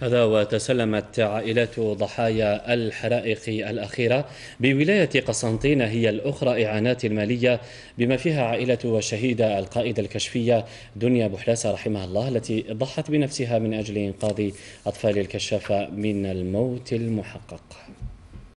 هذا وتسلمت عائلات ضحايا الحرائق الأخيرة بولاية قسنطينة هي الأخرى إعانات المالية بما فيها عائلة الشهيدة القائدة الكشفية دنيا بحلاسة رحمها الله التي ضحت بنفسها من أجل إنقاذ أطفال الكشافة من الموت المحقق